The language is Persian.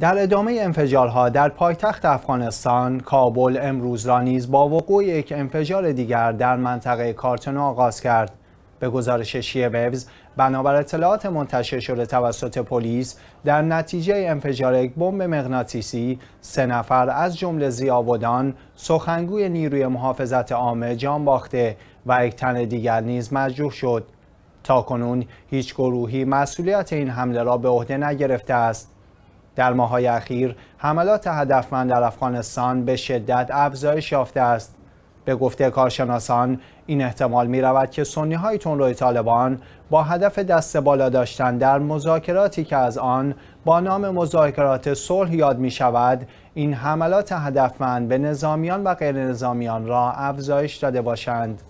در ادامه انفجارها در پایتخت افغانستان کابل امروز را نیز با وقوع یک انفجار دیگر در منطقه کارتنو آغاز کرد به گزارش شیه ویوز بنابر اطلاعات منتشر شده توسط پلیس در نتیجه انفجار یک بمب مغناطیسی سه نفر از جمله زیاودان سخنگوی نیروی محافظت عامه جان باخته و یک تن دیگر نیز مجروح شد تاکنون هیچ گروهی مسئولیت این حمله را به عهده نگرفته است در ماهای اخیر حملات هدفمند در افغانستان به شدت افزایش یافته است به گفته کارشناسان این احتمال می رود که سنی های تندروی طالبان با هدف دست بالا داشتن در مذاکراتی که از آن با نام مذاکرات صلح یاد می شود این حملات هدفمند به نظامیان و غیر نظامیان را افزایش داده باشند